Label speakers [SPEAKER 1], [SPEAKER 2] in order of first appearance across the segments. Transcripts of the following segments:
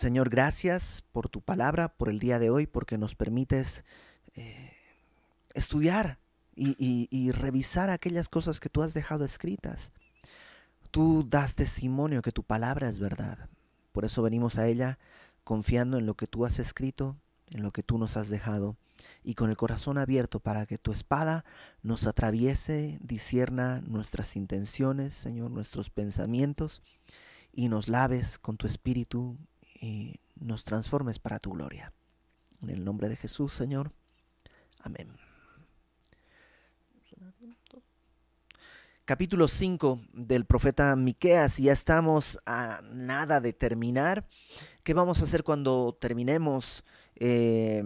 [SPEAKER 1] Señor, gracias por tu palabra, por el día de hoy, porque nos permites eh, estudiar y, y revisar aquellas cosas que tú has dejado escritas. Tú das testimonio que tu palabra es verdad. Por eso venimos a ella confiando en lo que tú has escrito, en lo que tú nos has dejado, y con el corazón abierto para que tu espada nos atraviese, disierna nuestras intenciones, Señor, nuestros pensamientos, y nos laves con tu espíritu y nos transformes para tu gloria. En el nombre de Jesús, Señor. Amén. Capítulo 5 del profeta Miqueas, y ya estamos a nada de terminar. ¿Qué vamos a hacer cuando terminemos? Eh,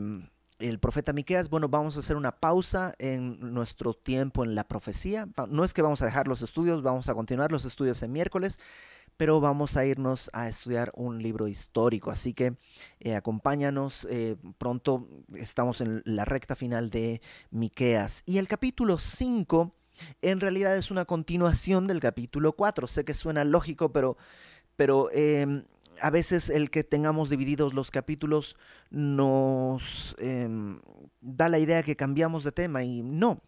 [SPEAKER 1] el profeta Miqueas, bueno, vamos a hacer una pausa en nuestro tiempo en la profecía. No es que vamos a dejar los estudios, vamos a continuar los estudios en miércoles, pero vamos a irnos a estudiar un libro histórico. Así que eh, acompáñanos, eh, pronto estamos en la recta final de Miqueas. Y el capítulo 5 en realidad es una continuación del capítulo 4. Sé que suena lógico, pero, pero em, a veces el que tengamos divididos los capítulos nos em, da la idea que cambiamos de tema y no.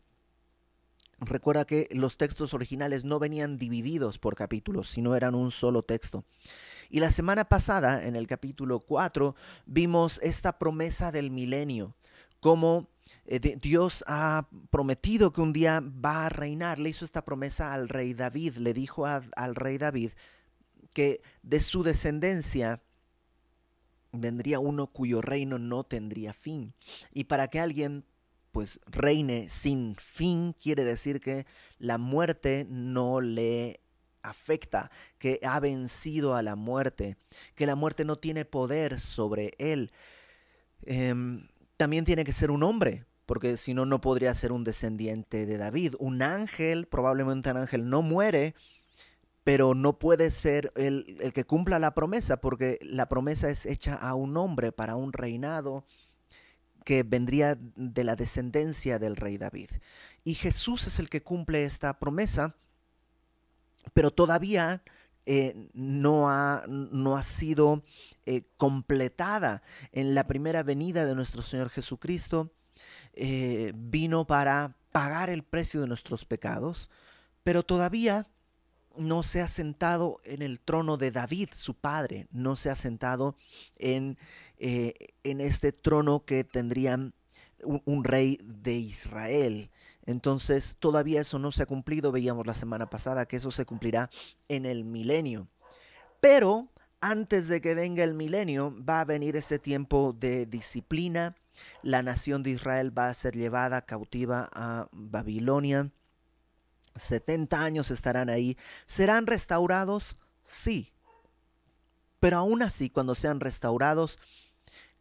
[SPEAKER 1] Recuerda que los textos originales no venían divididos por capítulos, sino eran un solo texto. Y la semana pasada, en el capítulo 4, vimos esta promesa del milenio, cómo eh, Dios ha prometido que un día va a reinar. Le hizo esta promesa al rey David, le dijo al rey David que de su descendencia vendría uno cuyo reino no tendría fin. Y para que alguien pues reine sin fin, quiere decir que la muerte no le afecta, que ha vencido a la muerte, que la muerte no tiene poder sobre él. Em, también tiene que ser un hombre, porque si no, no podría ser un descendiente de David. Un ángel, probablemente un ángel no muere, pero no puede ser el, el que cumpla la promesa, porque la promesa es hecha a un hombre para un reinado que vendría de la descendencia del rey David. Y Jesús es el que cumple esta promesa, pero todavía eh, no, ha, no, ha, sido eh, completada. En la primera venida de nuestro Señor Jesucristo eh, vino para pagar el precio de nuestros pecados, pero todavía no se ha sentado en el trono de David, su padre, no se ha sentado en eh, en este trono que tendrían un, rey de Israel. Entonces todavía eso no se ha cumplido, veíamos la semana pasada que eso se cumplirá en el milenio. Pero antes de que venga el milenio va a venir ese tiempo de disciplina, la nación de Israel va a ser llevada cautiva a Babilonia, 70 años estarán ahí, serán restaurados, sí, pero aún así cuando sean restaurados,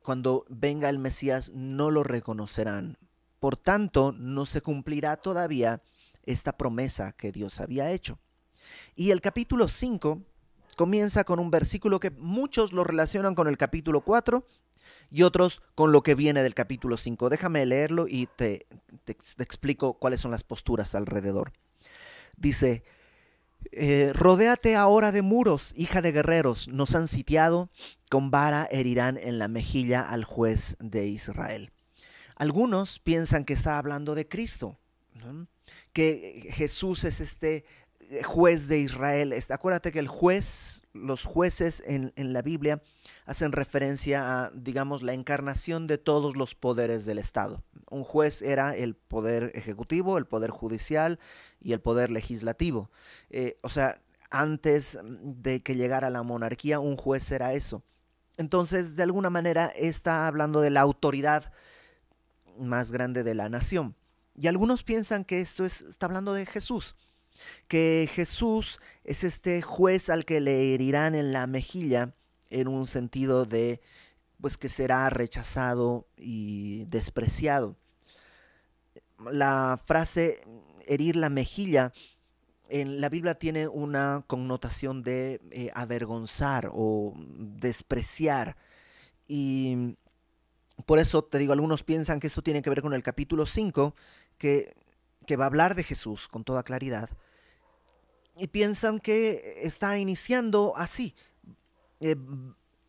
[SPEAKER 1] cuando venga el Mesías no lo reconocerán. Por tanto, no se cumplirá todavía esta promesa que Dios había hecho. Y el capítulo 5 comienza con un versículo que muchos lo relacionan con el capítulo 4 y otros con lo que viene del capítulo 5. Déjame leerlo y te, te explico cuáles son las posturas alrededor. Dice, eh, rodéate ahora de muros, hija de guerreros. Nos han sitiado, con vara herirán en la mejilla al juez de Israel. Algunos piensan que está hablando de Cristo, que Jesús es este eh, juez de Israel. Acuérdate que el juez los jueces en, la Biblia hacen referencia a, digamos, la encarnación de todos los poderes del Estado. Un juez era el poder ejecutivo, el poder judicial y el poder legislativo. Eh, o sea, antes de que llegara la monarquía, un juez era eso. Entonces, de alguna manera, está hablando de la autoridad más grande de la nación. Y algunos piensan que esto está hablando de Jesús que Jesús es este juez al que le herirán en la mejilla en un sentido de pues que será rechazado y despreciado. La frase herir la mejilla en la Biblia tiene una connotación de eh, avergonzar o despreciar y por eso te digo, algunos piensan que esto tiene que ver con el capítulo 5 que, que va a hablar de Jesús con toda claridad y piensan que está iniciando así. Eh,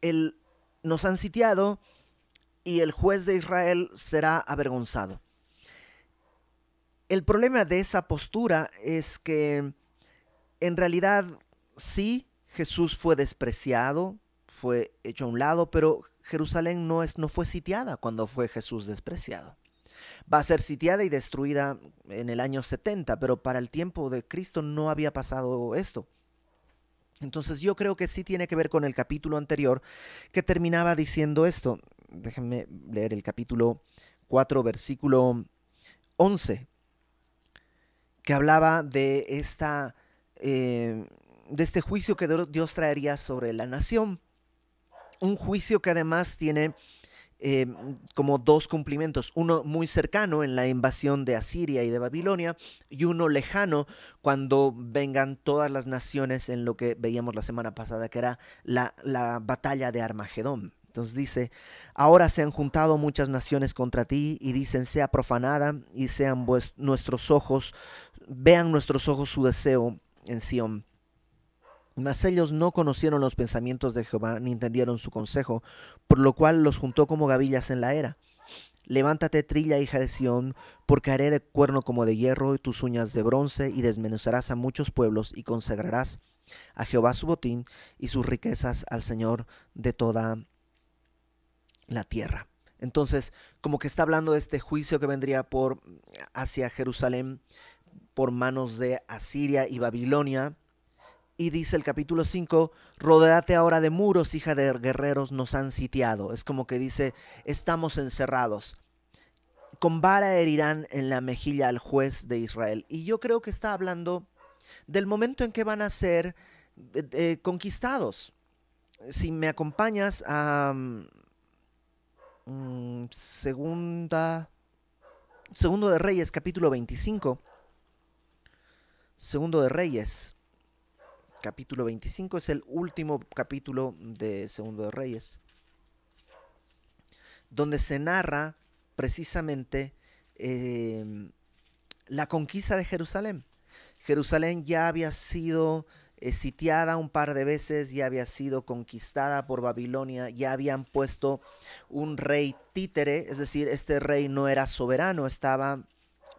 [SPEAKER 1] el, nos han sitiado y el juez de Israel será avergonzado. El problema de esa postura es que en realidad sí, Jesús fue despreciado, fue hecho a un lado, pero Jerusalén no, es, no fue sitiada cuando fue Jesús despreciado va a ser sitiada y destruida en el año 70, pero para el tiempo de Cristo no había pasado esto. Entonces yo creo que sí tiene que ver con el capítulo anterior que terminaba diciendo esto. Déjenme leer el capítulo 4, versículo 11, que hablaba de, esta, eh, de este juicio que Dios traería sobre la nación. Un juicio que además tiene Em, como dos cumplimientos, uno muy cercano en la invasión de Asiria y de Babilonia y uno lejano cuando vengan todas las naciones en lo que veíamos la semana pasada, que era la, la batalla de Armagedón. Entonces dice, ahora se han juntado muchas naciones contra ti y dicen, sea profanada y sean nuestros ojos, vean nuestros ojos su deseo en Sión mas ellos no conocieron los pensamientos de Jehová, ni entendieron su consejo, por lo cual los juntó como gavillas en la era. Levántate, trilla, hija de Sión, porque haré de cuerno como de hierro y tus uñas de bronce, y desmenuzarás a muchos pueblos, y consagrarás a Jehová su botín y sus riquezas al Señor de toda la tierra. Entonces, como que está hablando de este juicio que vendría por hacia Jerusalén por manos de Asiria y Babilonia, y dice el capítulo 5, rodeate ahora de muros, hija de guerreros, nos han sitiado. Es como que dice, estamos encerrados. Con vara herirán en la mejilla al juez de Israel. Y yo creo que está hablando del momento en que van a ser eh, eh, conquistados. Si me acompañas a mm, mm, segunda, segundo de Reyes, capítulo 25. Segundo de Reyes capítulo 25 es el último capítulo de Segundo de Reyes, donde se narra precisamente em, la conquista de Jerusalén. Jerusalén ya había sido eh, sitiada un par de veces, ya había sido conquistada por Babilonia, ya habían puesto un rey títere, es decir, este rey no era soberano, estaba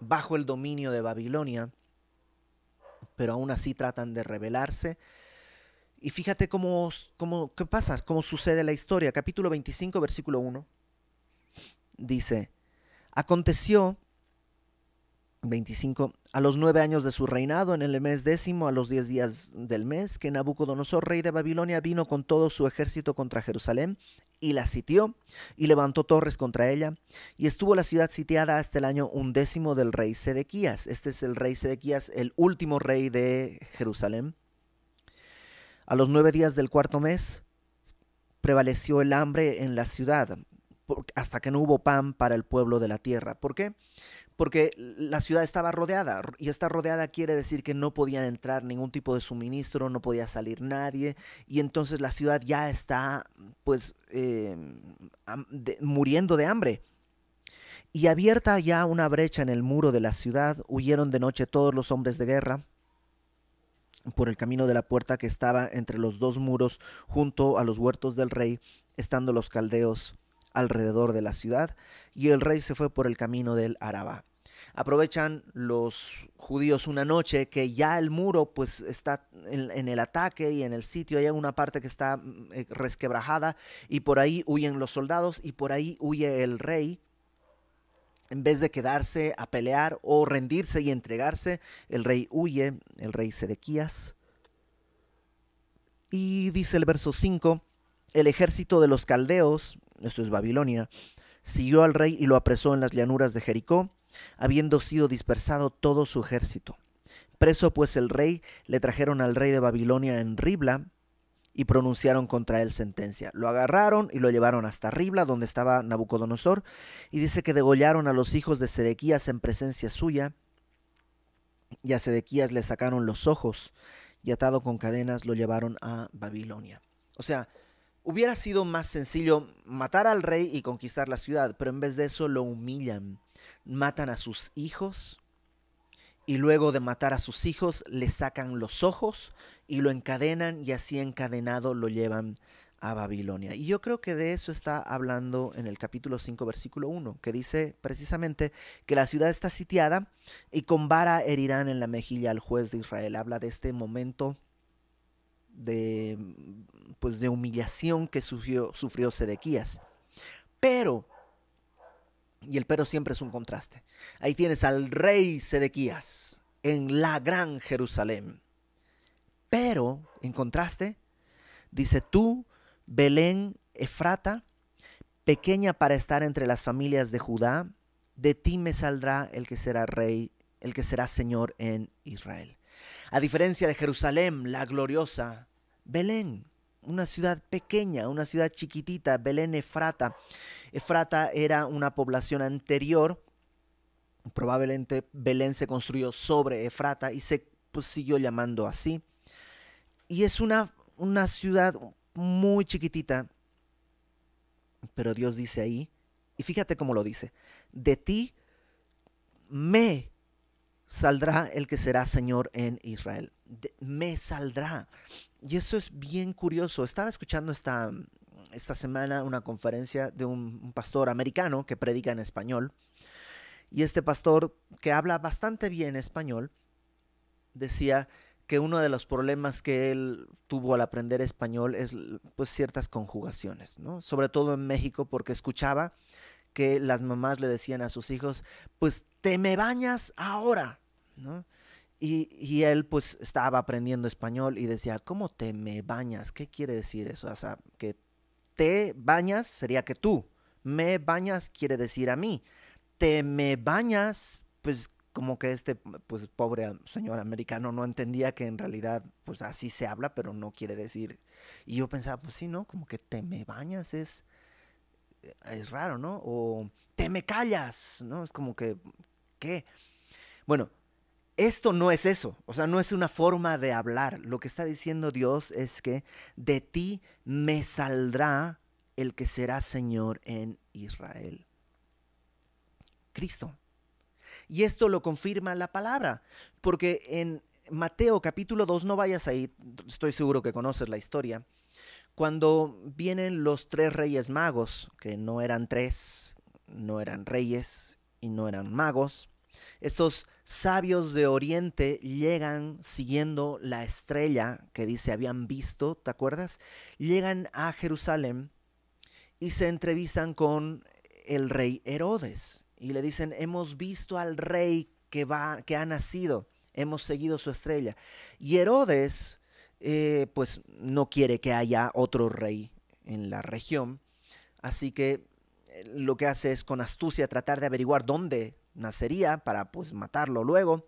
[SPEAKER 1] bajo el dominio de Babilonia pero aún así tratan de rebelarse. Y fíjate cómo, cómo, qué pasa, cómo sucede la historia. Capítulo 25, versículo 1. Dice, aconteció 25. A los nueve años de su reinado, en el mes décimo, a los diez días del mes, que Nabucodonosor, rey de Babilonia, vino con todo su ejército contra Jerusalén y la sitió y levantó torres contra ella y estuvo la ciudad sitiada hasta el año undécimo del rey Sedequías. Este es el rey Sedequías, el último rey de Jerusalén. A los nueve días del cuarto mes prevaleció el hambre en la ciudad hasta que no hubo pan para el pueblo de la tierra. ¿Por qué? porque la ciudad estaba rodeada y está rodeada quiere decir que no podían entrar ningún tipo de suministro, no podía salir nadie y entonces la ciudad ya está pues eh, muriendo de hambre. Y abierta ya una brecha en el muro de la ciudad, huyeron de noche todos los hombres de guerra por el camino de la puerta que estaba entre los dos muros junto a los huertos del rey, estando los caldeos alrededor de la ciudad y el rey se fue por el camino del Araba. Aprovechan los judíos una noche que ya el muro pues está en, el ataque y en el sitio hay una parte que está eh, resquebrajada y por ahí huyen los soldados y por ahí huye el rey en vez de quedarse a pelear o rendirse y entregarse, el rey huye, el rey Sedequías. Y dice el verso 5, el ejército de los caldeos esto es Babilonia, siguió al rey y lo apresó en las llanuras de Jericó, habiendo sido dispersado todo su ejército. Preso pues el rey, le trajeron al rey de Babilonia en Ribla y pronunciaron contra él sentencia. Lo agarraron y lo llevaron hasta Ribla, donde estaba Nabucodonosor, y dice que degollaron a los hijos de Sedequías en presencia suya, y a Sedequías le sacaron los ojos, y atado con cadenas lo llevaron a Babilonia. O sea, Hubiera sido más sencillo matar al rey y conquistar la ciudad, pero en vez de eso lo humillan. Matan a sus hijos y luego de matar a sus hijos le sacan los ojos y lo encadenan y así encadenado lo llevan a Babilonia. Y yo creo que de eso está hablando en el capítulo 5, versículo 1, que dice precisamente que la ciudad está sitiada y con vara herirán en la mejilla al juez de Israel. Habla de este momento de, mm, pues, de humillación que sufrió, sufrió Sedequías. Pero, y el pero siempre es un contraste, ahí tienes al rey Sedequías en la gran Jerusalén. Pero, en contraste, dice tú, Belén, Efrata, pequeña para estar entre las familias de Judá, de ti me saldrá el que será rey, el que será señor en Israel. A diferencia de Jerusalén, la gloriosa, Belén, una ciudad pequeña, una ciudad chiquitita, Belén Efrata. Efrata era una población anterior, probablemente Belén se construyó sobre Efrata y se pues, siguió llamando así. Y es una, una ciudad muy chiquitita, pero Dios dice ahí, y fíjate cómo lo dice, de ti me saldrá el que será Señor en Israel. me saldrá. Y esto es bien curioso. Estaba escuchando esta, esta semana una conferencia de un, pastor americano que predica en español. Y este pastor, que habla bastante bien español, decía que uno de los problemas que él tuvo al aprender español es pues ciertas conjugaciones, ¿no? Sobre todo en México, porque escuchaba que las mamás le decían a sus hijos, pues te me bañas ahora, ¿no? Y, él pues estaba aprendiendo español y decía, ¿cómo te me bañas? ¿Qué quiere decir eso? O sea, que te bañas sería que tú, me bañas quiere decir a mí, te me bañas, pues como que este pues pobre señor americano no entendía que en realidad pues así se habla, pero no quiere decir. Y yo pensaba, pues sí, ¿no? Como que te me bañas es, es raro, ¿no? O te me callas, ¿no? Es como que qué? Bueno, esto no es eso, o sea, no es una forma de hablar. Lo que está diciendo Dios es que de ti me saldrá el que será Señor en Israel. Cristo. Y esto lo confirma la palabra, porque en Mateo capítulo 2, no vayas ahí, estoy seguro que conoces la historia, cuando vienen los tres reyes magos, que no eran tres, no eran reyes, y no eran magos. Estos sabios de Oriente llegan siguiendo la estrella que dice habían visto, ¿te acuerdas? Llegan a Jerusalén y se entrevistan con el rey Herodes y le dicen, hemos visto al rey que, va, que ha nacido, hemos seguido su estrella. Y Herodes, eh, pues no quiere que haya otro rey en la región, así que lo que hace es con astucia tratar de averiguar dónde nacería para pues matarlo luego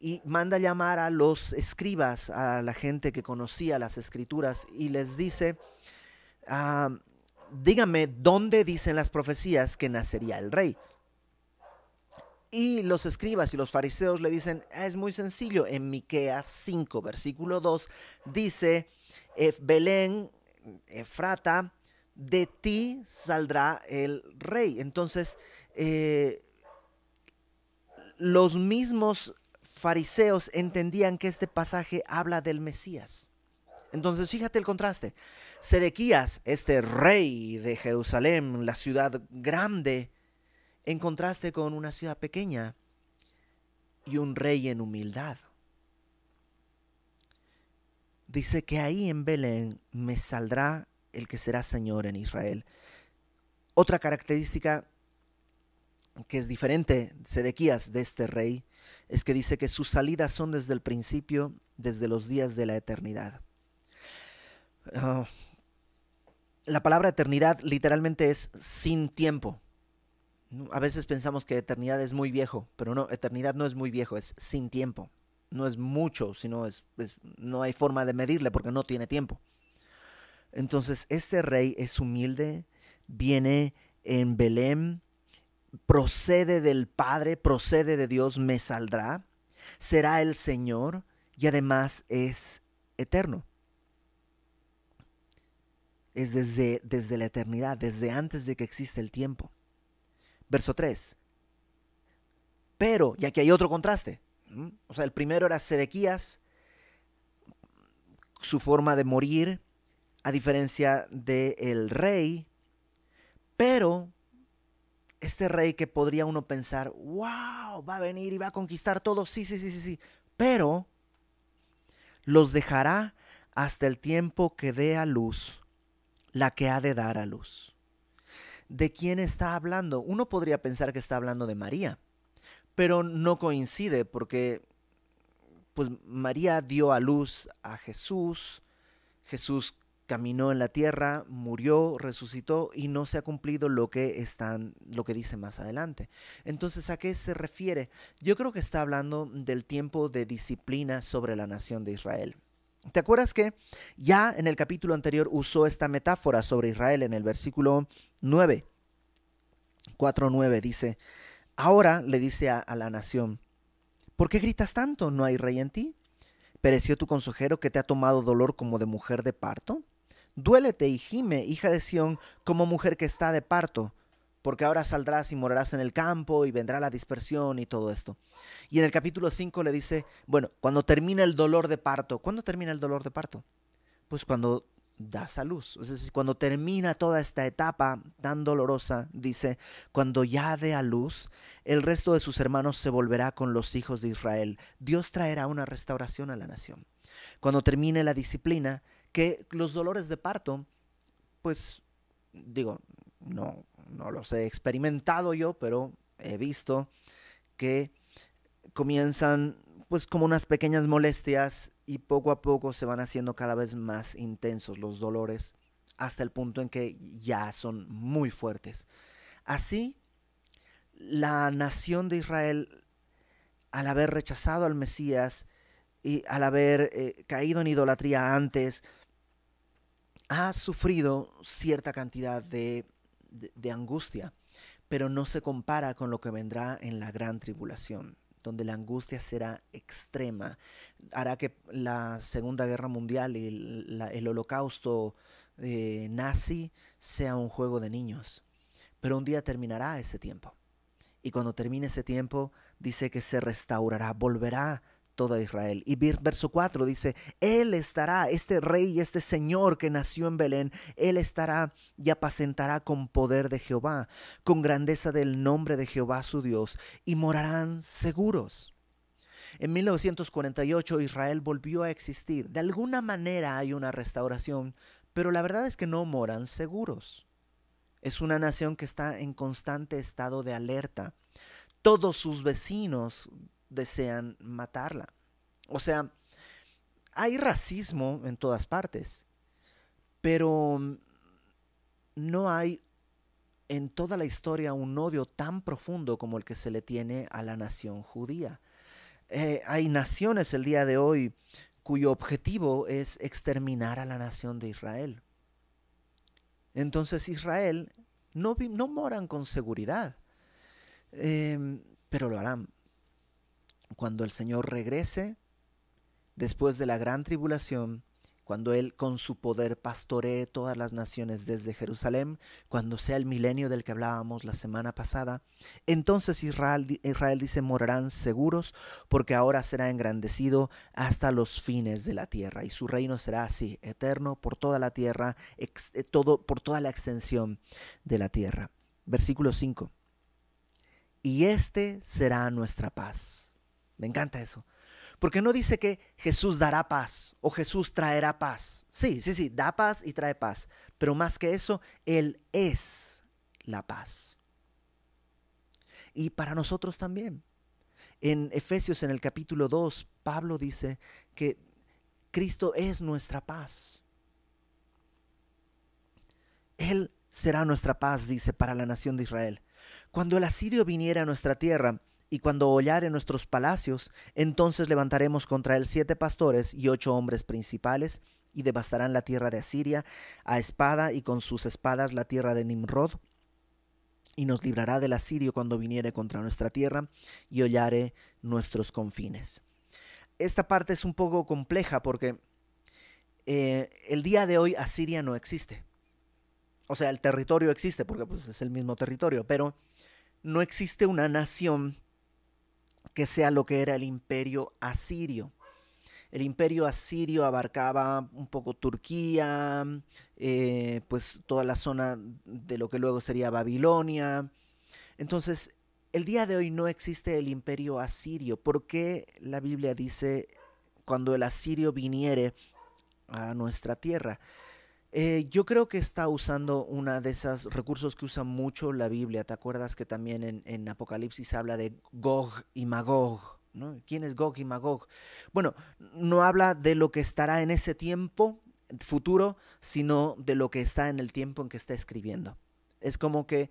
[SPEAKER 1] y manda llamar a los escribas, a la gente que conocía las escrituras y les dice, ah, dígame dónde dicen las profecías que nacería el rey. Y los escribas y los fariseos le dicen, ah, es muy sencillo, en Miqueas 5, versículo 2, dice, eh, Belén, Efrata, de ti saldrá el rey. Entonces, eh, los mismos fariseos entendían que este pasaje habla del Mesías. Entonces, fíjate el contraste. Sedequías, este rey de Jerusalén, la ciudad grande, en contraste con una ciudad pequeña y un rey en humildad. Dice que ahí en Belén me saldrá el que será Señor en Israel. Otra característica que es diferente, Sedequías, de este rey, es que dice que sus salidas son desde el principio, desde los días de la eternidad. Ah, la palabra eternidad literalmente es sin tiempo. A veces pensamos que eternidad es muy viejo, pero no, eternidad no es muy viejo, es sin tiempo. No es mucho, sino es no hay forma de medirle porque no tiene tiempo. Entonces, este rey es humilde, viene en Belén, procede del Padre, procede de Dios, me saldrá, será el Señor y además es eterno. Es desde, desde la eternidad, desde antes de que existe el tiempo. Verso 3. Pero, y aquí hay otro contraste. O sea, el primero era Sedequías, su forma de morir, a diferencia del el rey, pero este rey que podría uno pensar, wow, va a venir y va a conquistar todo, sí, sí, sí, sí, sí, pero los dejará hasta el tiempo que dé a luz la que ha de dar a luz. ¿De quién está hablando? Uno podría pensar que está hablando de María, pero no coincide porque pues María dio a luz a Jesús, Jesús caminó en la tierra, murió, resucitó y no se ha cumplido lo que están lo que dice más adelante. Entonces, ¿a qué se refiere? Yo creo que está hablando del tiempo de disciplina sobre la nación de Israel. ¿Te acuerdas que ya en el capítulo anterior usó esta metáfora sobre Israel en el versículo 9? 4:9 dice, "Ahora le dice a, a la nación, ¿por qué gritas tanto? ¿No hay rey en ti? ¿Pereció tu consejero que te ha tomado dolor como de mujer de parto? Duélete y gime, hija de Sión, como mujer que está de parto, porque ahora saldrás y morarás en el campo y vendrá la dispersión y todo esto. Y en el capítulo 5 le dice, bueno, cuando termina el dolor de parto, ¿cuándo termina el dolor de parto? Pues cuando das a luz. Es decir, cuando termina toda esta etapa tan dolorosa, dice, cuando ya dé a luz, el resto de sus hermanos se volverá con los hijos de Israel. Dios traerá una restauración a la nación. Cuando termine la disciplina, que los dolores de parto, pues digo, no, no los he experimentado yo, pero he visto que comienzan pues como unas pequeñas molestias y poco a poco se van haciendo cada vez más intensos los dolores hasta el punto en que ya son muy fuertes. Así, la nación de Israel, al haber rechazado al Mesías y al haber eh, caído en idolatría antes, ha sufrido cierta cantidad de, angustia, pero no se compara con lo que vendrá en la gran tribulación donde la angustia será extrema, hará que la Segunda Guerra Mundial y el, holocausto eh, nazi sea un juego de niños. Pero un día terminará ese tiempo. Y cuando termine ese tiempo, dice que se restaurará, volverá toda Israel. Y verso 4 dice, Él estará, este rey, este señor que nació en Belén, Él estará y apacentará con poder de Jehová, con grandeza del nombre de Jehová su Dios, y morarán seguros. En 1948 Israel volvió a existir. De alguna manera hay una restauración, pero la verdad es que no moran seguros. Es una nación que está en constante estado de alerta. Todos sus vecinos desean matarla. O sea, hay racismo en todas partes, pero mm, no hay en toda la historia un odio tan profundo como el que se le tiene a la nación judía. Eh, hay naciones el día de hoy cuyo objetivo es exterminar a la nación de Israel. Entonces Israel no, no moran con seguridad, eh, pero lo harán cuando el Señor regrese, después de la gran tribulación, cuando Él con su poder pastoree todas las naciones desde Jerusalén, cuando sea el milenio del que hablábamos la semana pasada, entonces Israel, dice morarán seguros porque ahora será engrandecido hasta los fines de la tierra y su reino será así, eterno por toda la tierra, eh, por toda la extensión de la tierra. Versículo 5. Y este será nuestra paz me encanta eso. Porque no dice que Jesús dará paz o Jesús traerá paz. Sí, sí, sí, da paz y trae paz. Pero más que eso, Él es la paz. Y para nosotros también. En Efesios en el capítulo 2, Pablo dice que Cristo es nuestra paz. Él será nuestra paz, dice, para la nación de Israel. Cuando el asirio viniera a nuestra tierra, y cuando hollare nuestros palacios, entonces levantaremos contra él siete pastores y ocho hombres principales, y devastarán la tierra de Asiria a espada y con sus espadas la tierra de Nimrod, y nos librará del asirio cuando viniere contra nuestra tierra y hollare nuestros confines. Esta parte es un poco compleja porque eh, el día de hoy Asiria no existe. O sea, el territorio existe porque pues, es el mismo territorio, pero no existe una nación que sea lo que era el imperio asirio. El imperio asirio abarcaba un poco Turquía, eh, pues toda la zona de lo que luego sería Babilonia. Entonces, el día de hoy no existe el imperio asirio. porque la Biblia dice cuando el asirio viniere a nuestra tierra? Eh, yo creo que está usando una de esos recursos que usa mucho la Biblia. ¿Te acuerdas que también en, Apocalipsis habla de Gog y Magog? ¿no? ¿Quién es Gog y Magog? Bueno, no habla de lo que estará en ese tiempo futuro, sino de lo que está en el tiempo en que está escribiendo. Es como que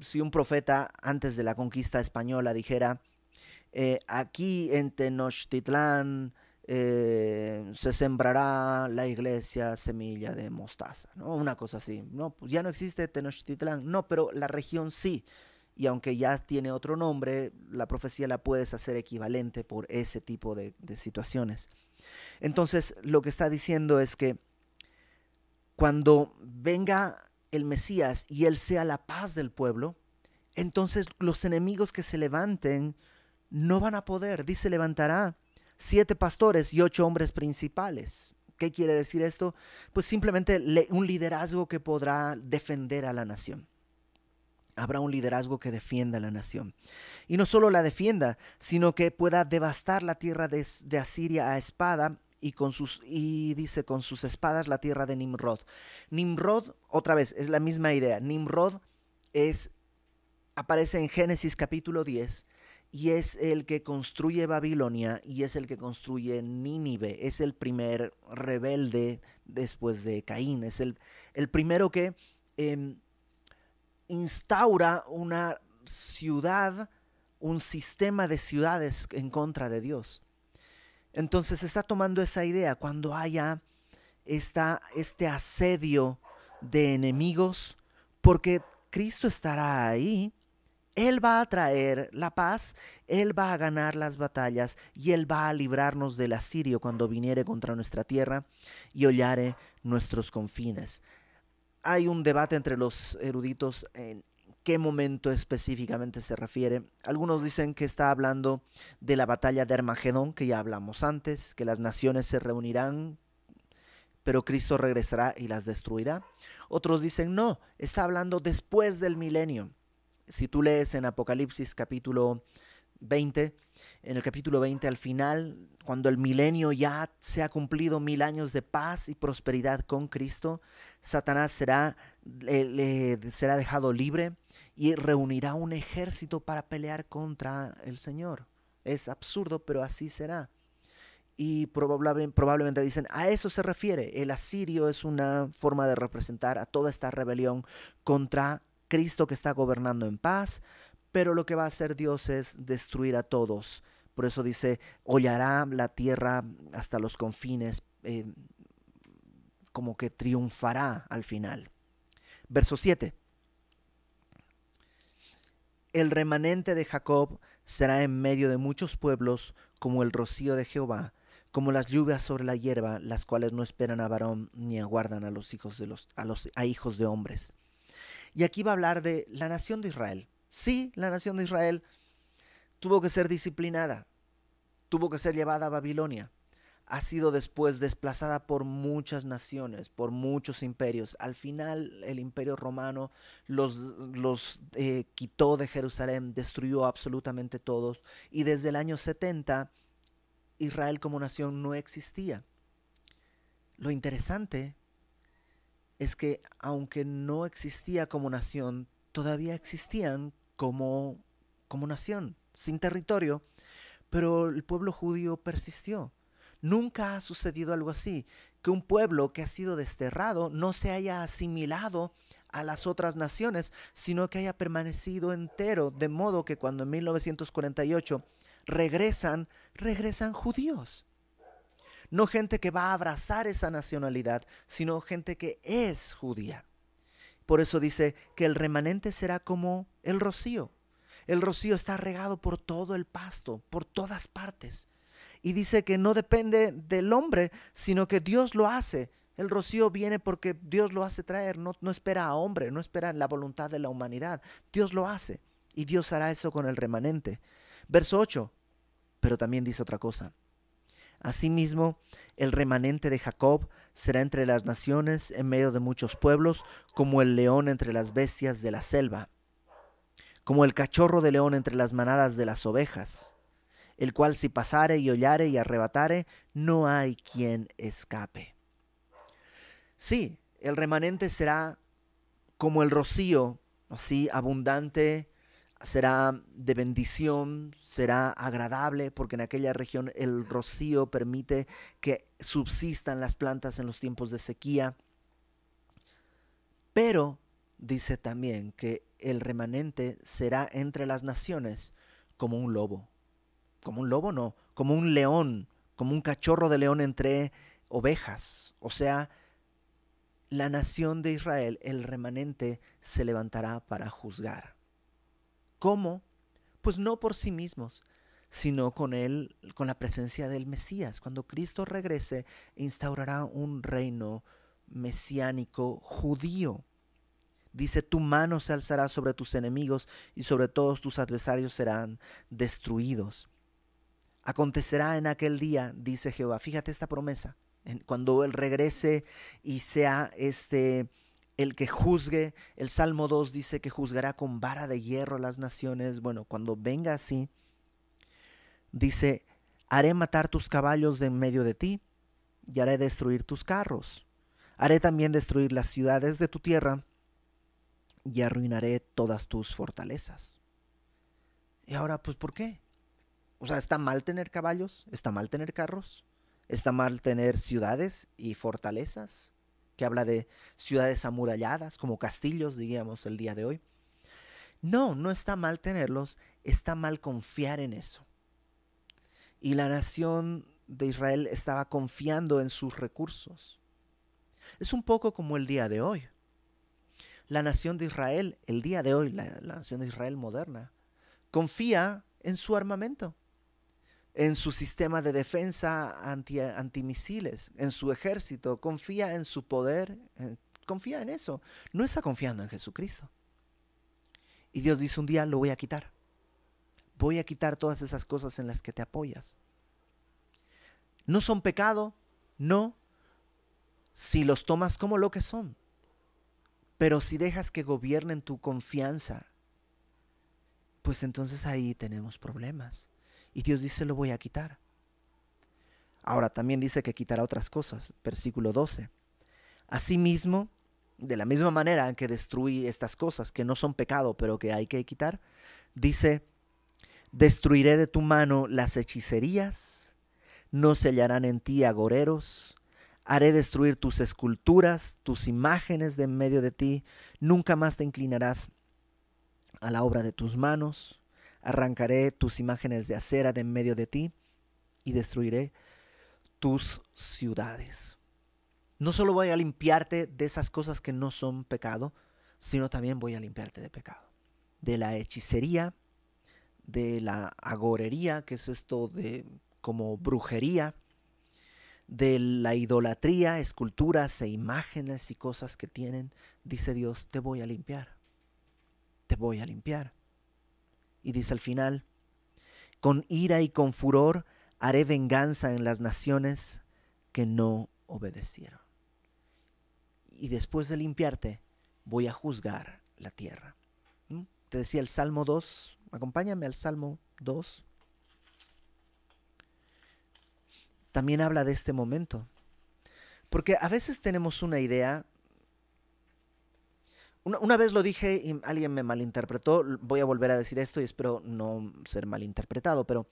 [SPEAKER 1] si un profeta antes de la conquista española dijera, eh, aquí en Tenochtitlán, eh, se sembrará la iglesia semilla de mostaza, ¿no? Una cosa así. No, pues ya no existe Tenochtitlán, no, pero la región sí. Y aunque ya tiene otro nombre, la profecía la puedes hacer equivalente por ese tipo de, de situaciones. Entonces, lo que está diciendo es que cuando venga el Mesías y Él sea la paz del pueblo, entonces los enemigos que se levanten no van a poder. Dice, levantará siete pastores y ocho hombres principales. ¿Qué quiere decir esto? Pues simplemente un liderazgo que podrá defender a la nación. Habrá un liderazgo que defienda a la nación. Y no solo la defienda, sino que pueda devastar la tierra de, Asiria a espada y con sus y dice con sus espadas la tierra de Nimrod. Nimrod, otra vez, es la misma idea. Nimrod es aparece en Génesis capítulo 10 y es el que construye Babilonia y es el que construye Nínive. Es el primer rebelde después de Caín. Es el, el primero que em, instaura una ciudad, un sistema de ciudades en contra de Dios. Entonces se está tomando esa idea cuando haya esta, este asedio de enemigos, porque Cristo estará ahí él va a traer la paz, Él va a ganar las batallas y Él va a librarnos del asirio cuando viniere contra nuestra tierra y hollare nuestros confines. Hay un debate entre los eruditos en qué momento específicamente se refiere. Algunos dicen que está hablando de la batalla de Armagedón, que ya hablamos antes, que las naciones se reunirán pero Cristo regresará y las destruirá. Otros dicen, no, está hablando después del milenio si tú lees en Apocalipsis capítulo 20, en el capítulo 20 al final, cuando el milenio ya se ha cumplido mil años de paz y prosperidad con Cristo, Satanás será, será dejado libre y reunirá un ejército para pelear contra el Señor. Es absurdo, pero así será. Y probablemente dicen, a eso se refiere. El asirio es una forma de representar a toda esta rebelión contra Cristo que está gobernando en paz, pero lo que va a hacer Dios es destruir a todos. Por eso dice, hollará la tierra hasta los confines, eh, como que triunfará al final. Verso 7. El remanente de Jacob será en medio de muchos pueblos como el rocío de Jehová, como las lluvias sobre la hierba, las cuales no esperan a varón ni aguardan a los hijos de los a los a hijos de hombres. Y aquí va a hablar de la nación de Israel. Sí, la nación de Israel tuvo que ser disciplinada, tuvo que ser llevada a Babilonia. Ha sido después desplazada por muchas naciones, por muchos imperios. Al final el imperio romano los, los eh, quitó de Jerusalén, destruyó absolutamente todos. Y desde el año 70 Israel como nación no existía. Lo interesante es que aunque no existía como nación, todavía existían como, como nación, sin territorio, pero el pueblo judío persistió. Nunca ha sucedido algo así, que un pueblo que ha sido desterrado no se haya asimilado a las otras naciones, sino que haya permanecido entero, de modo que cuando en 1948 regresan, regresan judíos no gente que va a abrazar esa nacionalidad, sino gente que es judía. Por eso dice que el remanente será como el rocío. El rocío está regado por todo el pasto, por todas partes. Y dice que no depende del hombre, sino que Dios lo hace. El rocío viene porque Dios lo hace traer, no, espera a hombre, no espera la voluntad de la humanidad. Dios lo hace y Dios hará eso con el remanente. Verso 8, pero también dice otra cosa. Asimismo, el remanente de Jacob será entre las naciones en medio de muchos pueblos, como el león entre las bestias de la selva, como el cachorro de león entre las manadas de las ovejas, el cual si pasare y hollare y arrebatare, no hay quien escape. Sí, el remanente será como el rocío, así abundante será de bendición, será agradable, porque en aquella región el rocío permite que subsistan las plantas en los tiempos de sequía. Pero dice también que el remanente será entre las naciones como un lobo. Como un lobo no, como un león, como un cachorro de león entre ovejas. O sea, la nación de Israel, el remanente, se levantará para juzgar. ¿Cómo? Pues no por sí mismos, sino con él, con la presencia del Mesías. Cuando Cristo regrese, instaurará un reino mesiánico judío. Dice, tu mano se alzará sobre tus enemigos y sobre todos tus adversarios serán destruidos. Acontecerá en aquel día, dice Jehová, fíjate esta promesa, cuando Él regrese y sea este el que juzgue, el Salmo 2 dice que juzgará con vara de hierro a las naciones. Bueno, cuando venga así, dice, haré matar tus caballos de en medio de ti y haré destruir tus carros. Haré también destruir las ciudades de tu tierra y arruinaré todas tus fortalezas. Y ahora, pues, ¿por qué? O sea, ¿está mal tener caballos? ¿Está mal tener carros? ¿Está mal tener ciudades y fortalezas? que habla de ciudades amuralladas, como castillos, digamos, el día de hoy. No, no está mal tenerlos, está mal confiar en eso. Y la nación de Israel estaba confiando en sus recursos. Es un poco como el día de hoy. La nación de Israel, el día de hoy, la nación de Israel moderna, confía en su armamento en su sistema de defensa antimisiles, en su ejército, confía en su poder, confía en eso. No está confiando en Jesucristo. Y Dios dice un día, lo voy a quitar. Voy a quitar todas esas cosas en las que te apoyas. No son pecado, no, si los tomas como lo que son. Pero si dejas que gobiernen tu confianza, pues entonces ahí tenemos problemas. Y Dios dice, lo voy a quitar. Ahora también dice que quitará otras cosas, versículo 12. Asimismo, de la misma manera que destruí estas cosas que no son pecado, pero que hay que quitar, dice, destruiré de tu mano las hechicerías, no sellarán hallarán en ti agoreros, haré destruir tus esculturas, tus imágenes de en medio de ti, nunca más te inclinarás a la obra de tus manos. Arrancaré tus imágenes de acera de en medio de ti y destruiré tus ciudades. No solo voy a limpiarte de esas cosas que no son pecado, sino también voy a limpiarte de pecado. De la hechicería, de la agorería, que es esto de como brujería, de la idolatría, esculturas e imágenes y cosas que tienen, dice Dios, te voy a limpiar. Te voy a limpiar y dice al final, con ira y con furor haré venganza en las naciones que no obedecieron. Y después de limpiarte, voy a juzgar la tierra. ¿Mm? Te decía el Salmo 2, acompáñame al Salmo 2. También habla de este momento. Porque a veces tenemos una idea una, vez lo dije y alguien me malinterpretó, voy a volver a decir esto y espero no ser malinterpretado, pero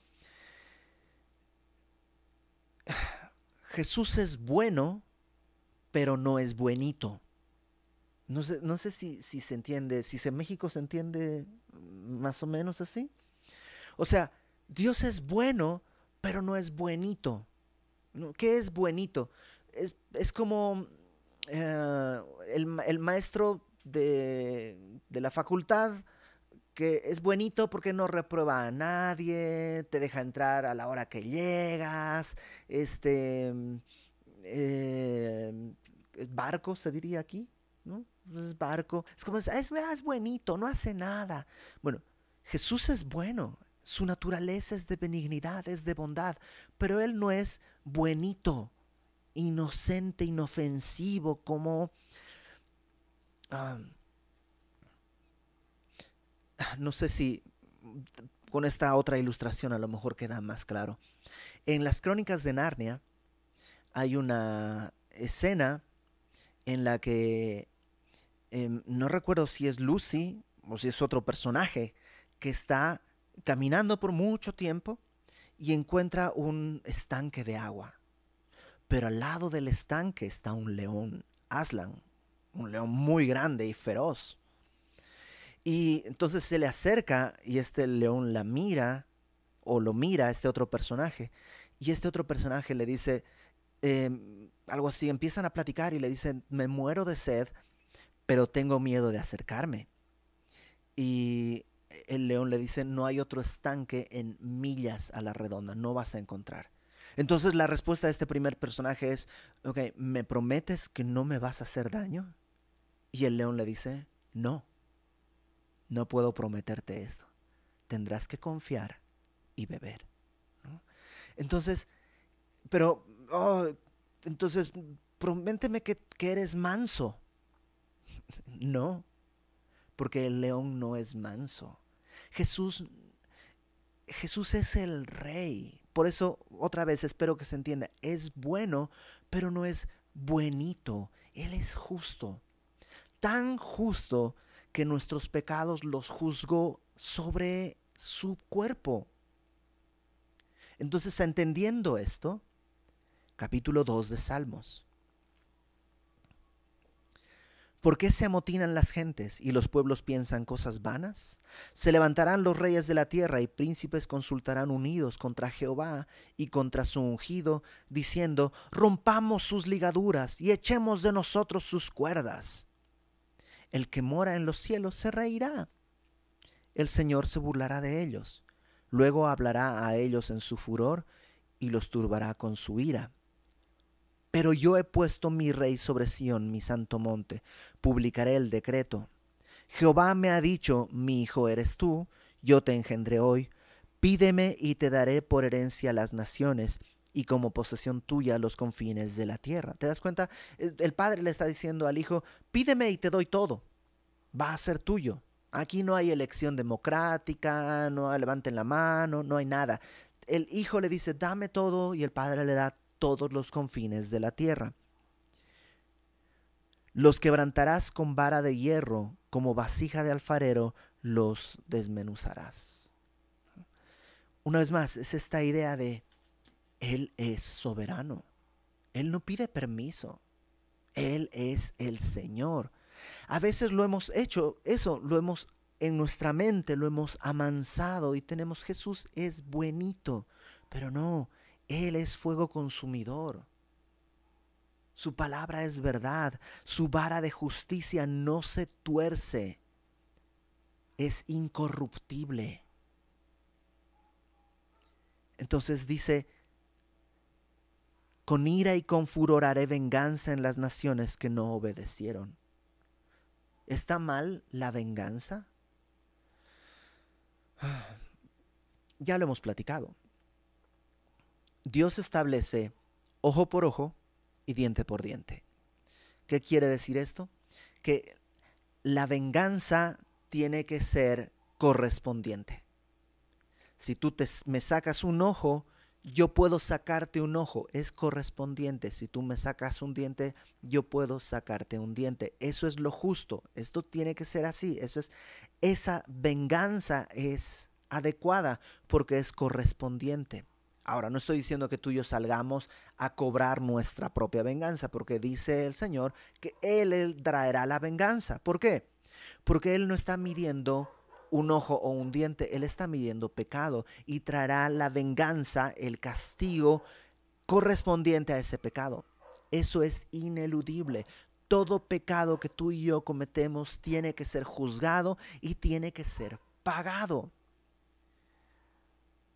[SPEAKER 1] Jesús es bueno, pero no es buenito. No sé, no sé si, se entiende, si en México se entiende más o menos así. O sea, Dios es bueno, pero no es buenito. ¿Qué es buenito? Es, como eh, el, el, maestro de, la facultad que es bonito porque no reprueba a nadie, te deja entrar a la hora que llegas, este, mm, eh, barco se diría aquí, ¿no? Es barco, es como, es, es, no hace nada. Bueno, Jesús es bueno, su naturaleza es de benignidad, es de bondad, pero él no es bonito inocente, inofensivo, como Ah, no sé si con esta otra ilustración a lo mejor queda más claro. En las crónicas de Narnia hay una escena en la que em, no recuerdo si es Lucy o si es otro personaje que está caminando por mucho tiempo y encuentra un estanque de agua. Pero al lado del estanque está un león, Aslan, un león muy grande y feroz. Y entonces se le acerca y este león la mira o lo mira a este otro personaje. Y este otro personaje le dice em, algo así, empiezan a platicar y le dicen, me muero de sed, pero tengo miedo de acercarme. Y el león le dice, no hay otro estanque en millas a la redonda, no vas a encontrar. Entonces la respuesta de este primer personaje es, ok, ¿me prometes que no me vas a hacer daño? Y el león le dice, no, no puedo prometerte esto. Tendrás que confiar y beber. Entonces, pero, oh, entonces, prométeme que, que eres manso. no, porque el león no es manso. Jesús, Jesús es el rey. Por eso, otra vez, espero que se entienda, es bueno, pero no es buenito. Él es justo tan justo que nuestros pecados los juzgó sobre su cuerpo. Entonces, entendiendo esto, capítulo 2 de Salmos. ¿Por qué se amotinan las gentes y los pueblos piensan cosas vanas? Se levantarán los reyes de la tierra y príncipes consultarán unidos contra Jehová y contra su ungido, diciendo, rompamos sus ligaduras y echemos de nosotros sus cuerdas. El que mora en los cielos se reirá. El Señor se burlará de ellos. Luego hablará a ellos en su furor y los turbará con su ira. Pero yo he puesto mi rey sobre Sión, mi santo monte. Publicaré el decreto. Jehová me ha dicho, mi hijo eres tú, yo te engendré hoy. Pídeme y te daré por herencia las naciones y como posesión tuya los confines de la tierra. ¿Te das cuenta? El padre le está diciendo al hijo, pídeme y te doy todo. Va a ser tuyo. Aquí no hay elección democrática, no levanten la mano, no hay nada. El hijo le dice, dame todo y el padre le da todos los confines de la tierra. Los quebrantarás con vara de hierro, como vasija de alfarero, los desmenuzarás. Una vez más, es esta idea de él es soberano. Él no pide permiso. Él es el Señor. A veces lo hemos hecho, eso lo hemos en nuestra mente, lo hemos amansado y tenemos Jesús es buenito, pero no, Él es fuego consumidor. Su palabra es verdad, su vara de justicia no se tuerce, es incorruptible. Entonces dice, con ira y con furor haré venganza en las naciones que no obedecieron. ¿Está mal la venganza? Ya lo hemos platicado. Dios establece ojo por ojo y diente por diente. ¿Qué quiere decir esto? Que la venganza tiene que ser correspondiente. Si tú me sacas un ojo, yo puedo sacarte un ojo, es correspondiente. Si tú me sacas un diente, yo puedo sacarte un diente. Eso es lo justo. Esto tiene que ser así. Eso es esa venganza es adecuada porque es correspondiente. Ahora, no estoy diciendo que tú y yo salgamos a cobrar nuestra propia venganza, porque dice el Señor que Él, él traerá la venganza. ¿Por qué? Porque Él no está midiendo un ojo o un diente, Él está midiendo pecado y traerá la venganza, el castigo correspondiente a ese pecado. Eso es ineludible. Todo pecado que tú y yo cometemos tiene que ser juzgado y tiene que ser pagado.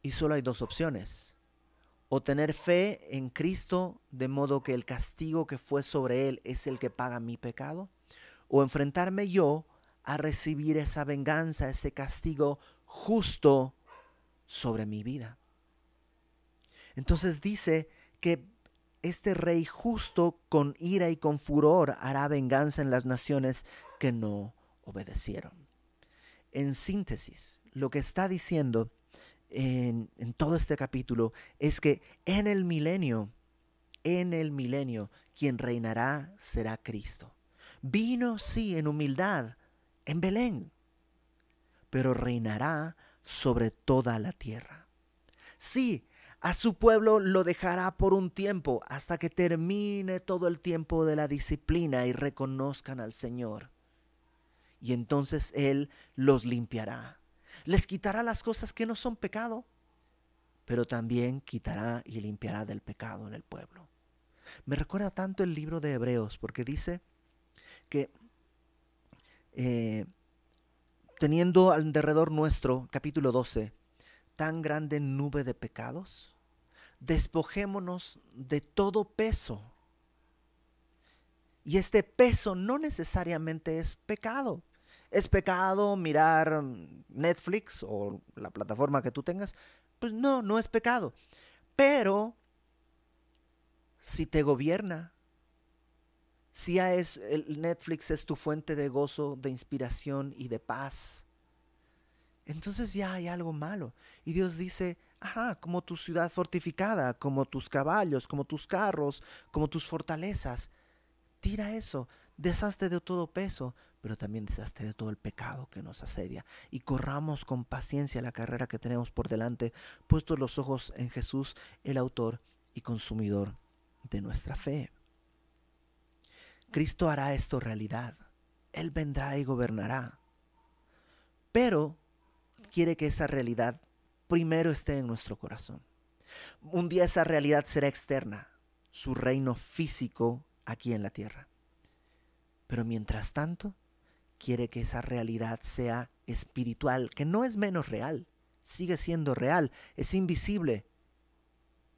[SPEAKER 1] Y solo hay dos opciones. O tener fe en Cristo de modo que el castigo que fue sobre Él es el que paga mi pecado. O enfrentarme yo a recibir esa venganza, ese castigo justo sobre mi vida. Entonces dice que este rey justo con ira y con furor hará venganza en las naciones que no obedecieron. En síntesis, lo que está diciendo en, en, todo este capítulo es que en el milenio, en el milenio, quien reinará será Cristo. Vino, sí, en humildad en Belén, pero reinará sobre toda la tierra. Sí, a su pueblo lo dejará por un tiempo hasta que termine todo el tiempo de la disciplina y reconozcan al Señor. Y entonces Él los limpiará. Les quitará las cosas que no son pecado, pero también quitará y limpiará del pecado en el pueblo. Me recuerda tanto el libro de Hebreos porque dice que eh, teniendo alrededor nuestro, capítulo 12, tan grande nube de pecados, despojémonos de todo peso. Y este peso no necesariamente es pecado. ¿Es pecado mirar Netflix o la plataforma que tú tengas? Pues no, no es pecado. Pero si te gobierna, si es, el Netflix es tu fuente de gozo, de inspiración y de paz, entonces ya hay algo malo. Y Dios dice, ajá, como tu ciudad fortificada, como tus caballos, como tus carros, como tus fortalezas, tira eso, deshazte de todo peso, pero también deshazte de todo el pecado que nos asedia. Y corramos con paciencia la carrera que tenemos por delante, puestos los ojos en Jesús, el autor y consumidor de nuestra fe. Cristo hará esto realidad. Él vendrá y gobernará. Pero quiere que esa realidad primero esté en nuestro corazón. Un día esa realidad será externa, su reino físico aquí en la tierra. Pero mientras tanto, quiere que esa realidad sea espiritual, que no es menos real, sigue siendo real, es invisible,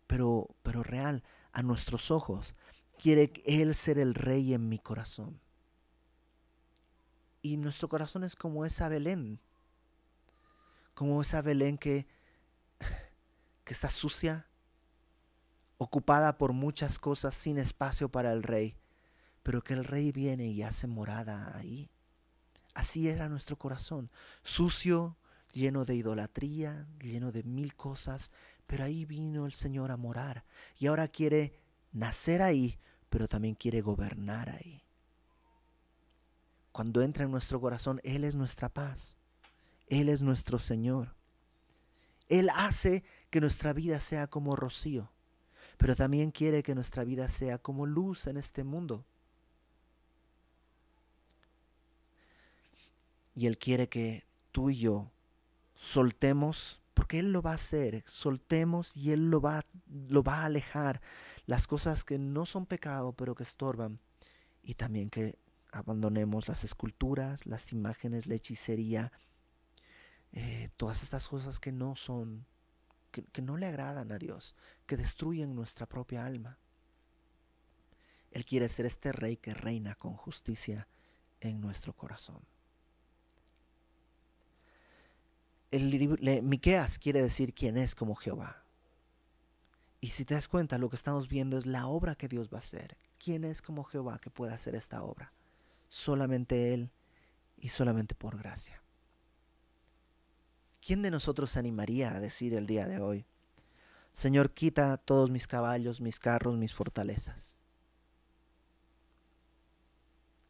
[SPEAKER 1] pero, pero real a nuestros ojos, Quiere Él ser el rey en mi corazón. Y nuestro corazón es como esa Belén, como esa Belén que, que está sucia, ocupada por muchas cosas, sin espacio para el rey, pero que el rey viene y hace morada ahí. Así era nuestro corazón, sucio, lleno de idolatría, lleno de mil cosas, pero ahí vino el Señor a morar y ahora quiere nacer ahí pero también quiere gobernar ahí. Cuando entra en nuestro corazón, Él es nuestra paz. Él es nuestro Señor. Él hace que nuestra vida sea como rocío, pero también quiere que nuestra vida sea como luz en este mundo. Y Él quiere que tú y yo soltemos, porque Él lo va a hacer, soltemos y Él lo va, lo va a alejar, las cosas que no son pecado pero que estorban y también que abandonemos las esculturas, las imágenes, la hechicería, eh, todas estas cosas que no son, que, no le agradan a Dios, que destruyen nuestra propia alma. Él quiere ser este rey que reina con justicia en nuestro corazón. El, Miqueas quiere decir quién es como Jehová. Y si te das cuenta, lo que estamos viendo es la obra que Dios va a hacer. ¿Quién es como Jehová que pueda hacer esta obra? Solamente Él y solamente por gracia. ¿Quién de nosotros se animaría a decir el día de hoy, Señor, quita todos mis caballos, mis carros, mis fortalezas?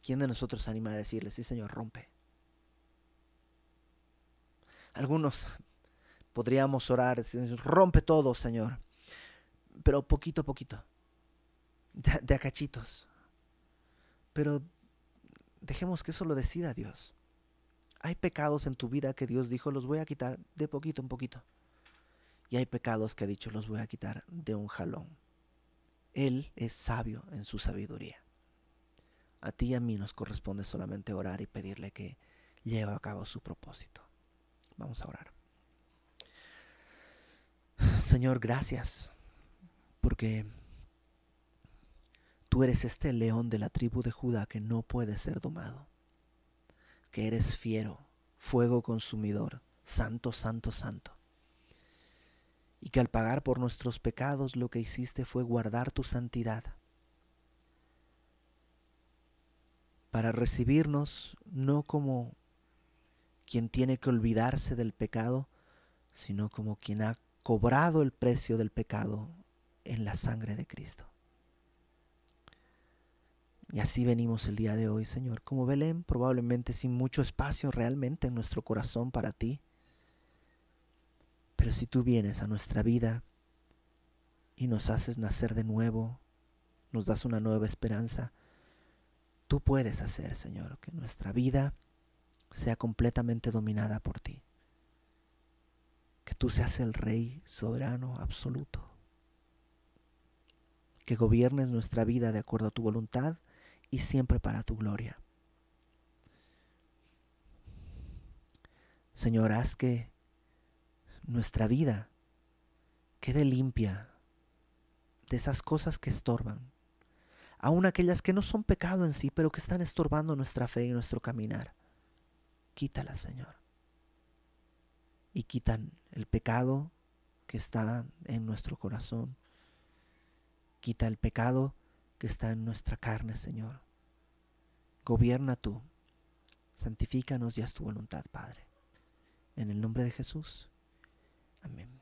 [SPEAKER 1] ¿Quién de nosotros se anima a decirle, sí, Señor, rompe? Algunos podríamos orar, rompe todo, Señor pero poquito a poquito, de, a cachitos. Pero dejemos que eso lo decida Dios. Hay pecados en tu vida que Dios dijo los voy a quitar de poquito en poquito. Y hay pecados que ha dicho los voy a quitar de un jalón. Él es sabio en su sabiduría. A ti y a mí nos corresponde solamente orar y pedirle que lleve a cabo su propósito. Vamos a orar. Señor, gracias porque tú eres este león de la tribu de Judá que no puede ser domado, que eres fiero, fuego consumidor, santo, santo, santo, y que al pagar por nuestros pecados lo que hiciste fue guardar tu santidad. para recibirnos no como quien tiene que olvidarse del pecado, sino como quien ha cobrado el precio del pecado en la sangre de Cristo. Y así venimos el día de hoy, Señor, como Belén, probablemente sin mucho espacio realmente en nuestro corazón para ti. Pero si tú vienes a nuestra vida y nos haces nacer de nuevo, nos das una nueva esperanza, tú puedes hacer, Señor, que nuestra vida sea completamente dominada por ti. Que tú seas el Rey soberano absoluto que gobiernes nuestra vida de acuerdo a tu voluntad y siempre para tu gloria. Señor, haz que nuestra vida quede limpia de esas cosas que estorban, aun aquellas que no son pecado en sí, pero que están estorbando nuestra fe y nuestro caminar. Quítalas, Señor. Y quitan el pecado que está en nuestro corazón Quita el pecado que está en nuestra carne, Señor. Gobierna tú. Santifícanos y haz tu voluntad, Padre. En el nombre de Jesús. Amén.